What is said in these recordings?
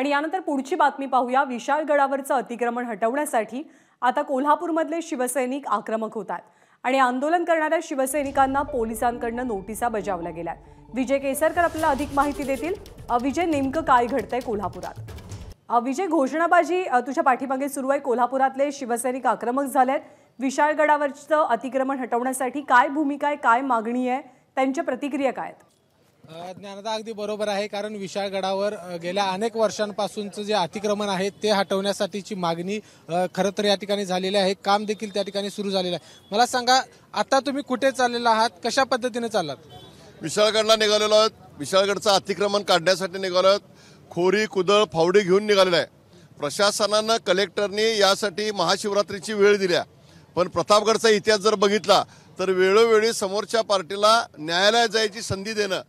आणि यानंतर पुढची बातमी पाहूया विशाळगडावरचं अतिक्रमण हटवण्यासाठी आता कोल्हापूरमधले शिवसैनिक आक्रमक होत आहेत आणि आंदोलन करणाऱ्या शिवसैनिकांना पोलिसांकडनं नोटिसा बजावल्या गेल्या विजय केसरकर आपल्याला अधिक माहिती देतील विजय नेमकं काय घडतंय कोल्हापुरात विजय घोषणाबाजी तुझ्या पाठीमागे सुरू आहे कोल्हापुरातले शिवसैनिक आक्रमक झाले आहेत विशाळगडावरचं अतिक्रमण हटवण्यासाठी काय भूमिका आहे काय मागणी आहे त्यांच्या प्रतिक्रिया काय आहेत ज्ञानदा अगदी बरोबर आहे कारण विशाळगडावर गेल्या अनेक वर्षांपासूनचं जे अतिक्रमण आहे ते हटवण्यासाठीची मागणी खरं तर या ठिकाणी झालेली आहे काम देखील त्या ठिकाणी सुरू झालेलं आहे मला सांगा आता तुम्ही कुठे चाललेला आहात कशा पद्धतीने चाललात विशाळगडला निघालेलो आहोत विशाळगडचं अतिक्रमण काढण्यासाठी निघालो आहोत खोरी कुदळ फावडी घेऊन निघालेलं आहे प्रशासनानं कलेक्टरनी यासाठी महाशिवरात्रीची वेळ दिल्या पण प्रतापगडचा इतिहास जर बघितला तर वेळोवेळी समोरच्या पार्टीला न्यायालयात जायची संधी देणं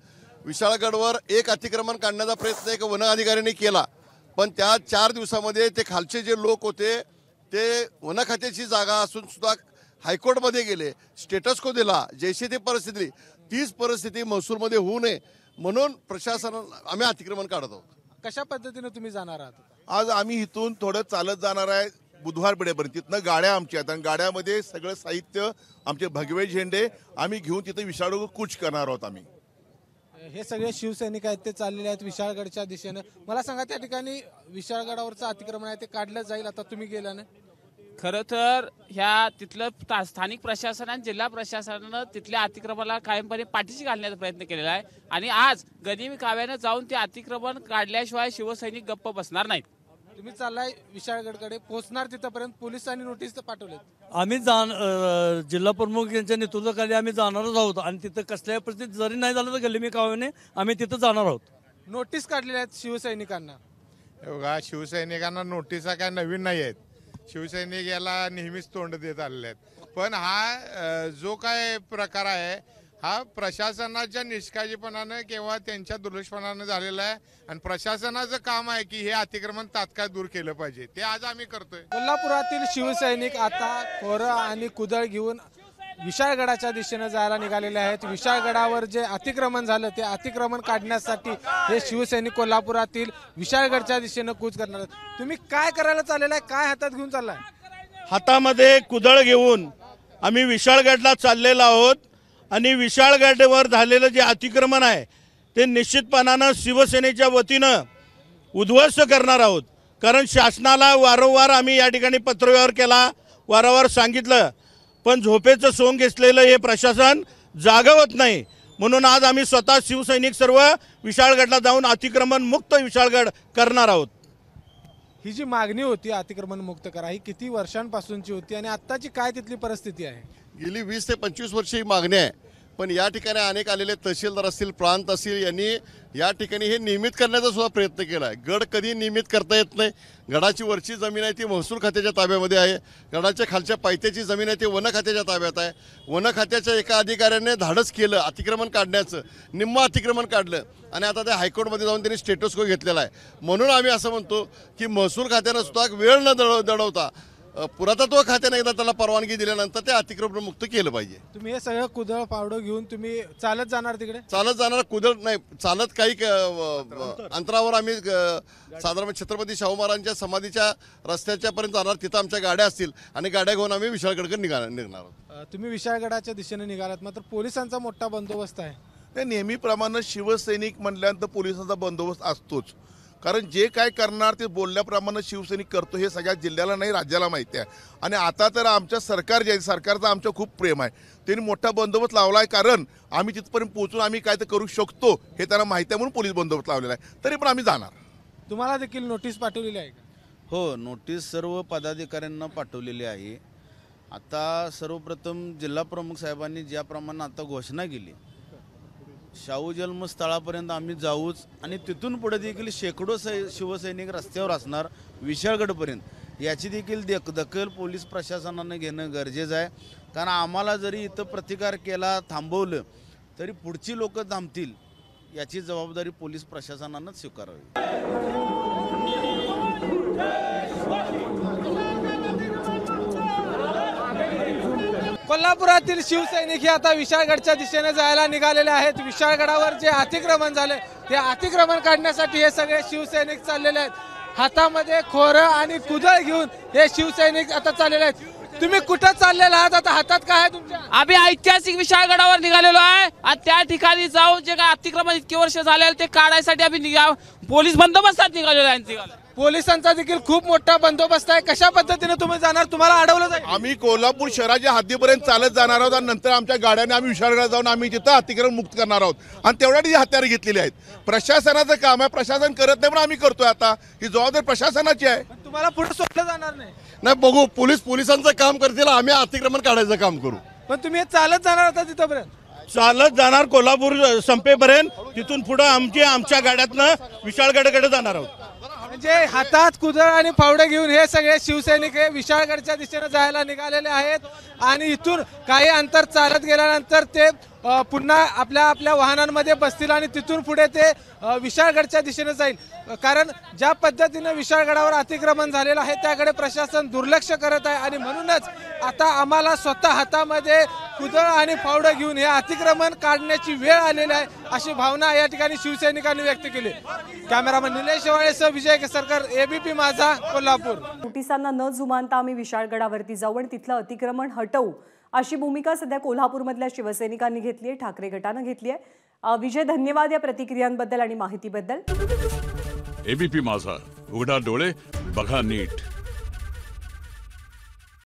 विशाळगडवर एक अतिक्रमण काढण्याचा प्रयत्न एक वन अधिकाऱ्यांनी केला पण त्या चार दिवसामध्ये ते खालचे जे लोक होते ते वन खात्याची जागा असून सुद्धा हायकोर्टमध्ये गेले स्टेटस को दिला जैसे ती परिस्थिती तीच परिस्थिती महसूलमध्ये होऊ नये म्हणून प्रशासनाला आम्ही अतिक्रमण काढत कशा पद्धतीने तुम्ही जाणार आहात आज आम्ही इथून थोडं चालत जाणार आहे बुधवार पिढेपर्यंत तिथनं गाड्या आमच्या आहेत आणि गाड्यामध्ये सगळं साहित्य आमचे भगवे झेंडे आम्ही घेऊन तिथे विशाळू कूच करणार आहोत आम्ही हे सगळे शिवसैनिक आहेत ते चाललेले आहेत विशाळगडच्या दिशेनं मला सांगा त्या ठिकाणी विशाळगडावरचं अतिक्रमण आहे ते काढलं जाईल आता तुम्ही गेल्यानं खरं तर ह्या तिथलं स्थानिक प्रशासनाने जिल्हा प्रशासनानं तिथल्या अतिक्रमणाला कायमपणे पाठीशी घालण्याचा प्रयत्न केलेला आहे आणि आज गनिमी काव्यानं जाऊन ते अतिक्रमण काढल्याशिवाय शिवसैनिक गप्प बसणार नाहीत तुम्ही चाललाय विशाळगडकडे पोहोचणार तिथपर्यंत पोलिसांनी नोटीस पाठवले आम्ही जाण जिल्हा प्रमुख यांच्या नेतृत्वाखाली आम्ही जाणारच आहोत आणि तिथं कसल्याही परिस्थितीत जरी नाही झालं तर गल्ली कावने आम्ही तिथं जाणार आहोत नोटीस काढलेल्या आहेत शिवसैनिकांना बघा शिवसैनिकांना नोटीसा काय नवीन नाही आहेत शिवसैनिक याला नेहमीच तोंड देत आलेले आहेत पण हा जो काय प्रकार आहे हा प्रशासनाच्या निष्काळजीपणानं किंवा त्यांच्या दुर्लक्षपणानं झालेला आहे आणि प्रशासनाचं काम आहे की हे अतिक्रमण तात्काळ दूर केलं पाहिजे ते आज आम्ही करतोय कोल्हापुरातील शिवसैनिक आता खोर आणि कुदळ घेऊन विशाळगडाच्या दिशेनं जायला निघालेले आहेत विशाळगडावर जे अतिक्रमण झालं ते अतिक्रमण काढण्यासाठी हे शिवसैनिक कोल्हापुरातील विशाळगडच्या दिशेनं कूच करणार आहेत तुम्ही काय करायला चाललेला आहे काय हातात घेऊन चाललाय हातामध्ये कुदळ घेऊन आम्ही विशाळगडला चाललेलो आहोत आणि विशाळगडवर झालेलं जे अतिक्रमण आहे ते निश्चितपणानं शिवसेनेच्या वतीनं उद्ध्वस्त करणार आहोत कारण शासनाला वारंवार आम्ही या ठिकाणी पत्रव्यवहार केला वारंवार सांगितलं पण झोपेचं सोंग घेतलेलं हे प्रशासन जागवत नाही म्हणून आज आम्ही स्वतः शिवसैनिक सर्व विशाळगडला जाऊन अतिक्रमण मुक्त विशाळगड करणार आहोत ही जी मागणी होती अतिक्रमणमुक्त करा ही किती वर्षांपासूनची होती आणि आत्ताची काय तिथली परिस्थिती आहे गेली वीस ते पंचवीस वर्ष ही मागणी आहे पण या ठिकाणी अनेक आलेले तहसीलदार असतील प्रांत असतील यांनी या ठिकाणी हे नियमित करण्याचा सुद्धा प्रयत्न केला आहे गड कधी नियमित करता येत नाही गडाची वरची जमीन आहे ती महसूल खात्याच्या ताब्यामध्ये आहे गडाच्या खालच्या पायथ्याची जमीन आहे ती वन खात्याच्या ताब्यात आहे वन खात्याच्या एका अधिकाऱ्याने धाडस केलं अतिक्रमण काढण्याचं निम्म अतिक्रमण काढलं आणि आता ते हायकोर्टमध्ये जाऊन त्यांनी को घेतलेला आहे म्हणून आम्ही असं म्हणतो की महसूल खात्यानं सुद्धा वेळ न दळ दडवता पुरातत्व खात्याने एकदा त्याला परवानगी दिल्यानंतर ते अतिक्रमण मुक्त केलं पाहिजे तुम्ही हे सगळं कुदळ पावडं घेऊन तुम्ही चालत जाणार तिकडे चालत जाणार कुदळ नाही चालत काही अंतरावर आम्ही साधारण छत्रपती शाहू महाराजांच्या समाधीच्या रस्त्याच्या पर्यंत जाणार तिथं आमच्या गाड्या असतील आणि गाड्या घेऊन आम्ही विशाळगडकडे निघा निघणार आहोत तुम्ही विशाळगडाच्या दिशेने निघालात मात्र पोलिसांचा मोठा बंदोबस्त आहे ते नेहमीप्रमाणे शिवसैनिक म्हटल्यानंतर पोलिसांचा बंदोबस्त असतोच कारण जे काय करणार ते बोलल्याप्रमाणे शिवसैनिक करतो हे सगळ्या जिल्ह्याला नाही राज्याला माहिती आहे आणि आता तर आमच्या सरकार जे आहे सरकारचा आमचा खूप प्रेम आहे त्यांनी मोठा बंदोबस्त लावला आहे कारण आम्ही तिथपर्यंत पोहोचून आम्ही काय तर करू शकतो हे त्यांना माहिती आहे म्हणून पोलीस बंदोबस्त लावलेला आहे तरी पण आम्ही जाणार तुम्हाला देखील नोटीस पाठवलेली आहे का हो नोटीस सर्व पदाधिकाऱ्यांना पाठवलेली आहे आता सर्वप्रथम जिल्हा प्रमुख साहेबांनी ज्याप्रमाणे आता घोषणा केली शाहू जन्मस्थळापर्यंत आम्ही जाऊच आणि तिथून पुढे देखील शेकडो सै शिवसैनिक रस्त्यावर असणार विशाळगडपर्यंत याची देखील दे दखल पोलीस प्रशासनानं घेणं गरजेचं आहे कारण आम्हाला जरी इथं प्रतिकार केला थांबवलं तरी पुढची लोक थांबतील याची जबाबदारी पोलीस प्रशासनानंच स्वीकारावी कोल्हापुरातील शिवसैनिक हे आता विशाळगडच्या दिशेने जायला निघालेले आहेत विशाळगडावर जे अतिक्रमण झाले ते अतिक्रमण काढण्यासाठी हे सगळे शिवसैनिक चाललेले आहेत हातामध्ये खोरं आणि कुदळ घेऊन हे शिवसैनिक आता चाललेले आहेत तुम्ही कुठं चाललेला आहात आता हातात काय आहे तुमच्या आम्ही ऐतिहासिक विशाळगडावर निघालेलो आहे आणि त्या ठिकाणी जाऊन जे काय अतिक्रमण इतके वर्ष झाले ते काढायसाठी आम्ही पोलीस बंदोबस्त आहे पोलिसांचा देखील खूप मोठा बंदोबस्त आहे कशा पद्धतीने तुम्ही जाणार तुम्हाला अडवलं जाईल आम्ही कोल्हापूर शहराच्या हद्दीपर्यंत चालत जाणार आहोत आणि नंतर आमच्या गाड्याने आम्ही विशाळगड जाऊन आम्ही तिथं अतिक्रमण मुक्त करणार आहोत आणि तेवढ्या ही हत्यारे घेतलेली आहेत प्रशासनाचं काम आहे प्रशासन करत नाही पण आम्ही करतोय आता ही जबाबदारी प्रशासनाची आहे तुम्हाला पुढे सोडलं जाणार नाही नाही बघू पोलीस पोलिसांचं काम करतील आम्ही अतिक्रमण काढायचं काम करू पण तुम्ही चालत जाणार आता तिथपर्यंत चालत जाणार कोल्हापूर संपेपर्यंत तिथून पुढे आमची आमच्या गाड्यातनं विशाळगडकडे जाणार आहोत म्हणजे हातात कुदळ आणि फावडे घेऊन हे सगळे शिवसैनिक हे विशाळगडच्या दिशेने जायला निघालेले आहेत आणि इथून काही अंतर चालत गेल्यानंतर ते पुन्हा आपल्या आपल्या वाहनांमध्ये बसतील आणि तिथून पुढे ते विशाळगडच्या दिशेने जाईल कारण ज्या पद्धतीनं विशाळगडावर अतिक्रमण झालेलं आहे त्याकडे प्रशासन दुर्लक्ष करत आहे आणि म्हणूनच आता आम्हाला स्वतः हातामध्ये पुतळा आणि फावडा घेऊन हे अतिक्रमण काढण्याची वेळ आलेली आहे अशी भावना या ठिकाणी शिवसैनिकांनी व्यक्त केली कॅमेरामन निलेश वाळेसह विजय सरकार एबीपी माझा कोल्हापूर नोटिसांना न जुमानता आम्ही विशाळगडावरती जाऊन तिथलं अतिक्रमण हटवू अशी भूमिका सध्या कोल्हापूरमधल्या शिवसैनिकांनी घेतली आहे ठाकरे गटानं घेतली आहे विजय धन्यवाद या प्रतिक्रियांबद्दल आणि माहितीबद्दल एबीपी माझा उघडा डोळे बघा नीट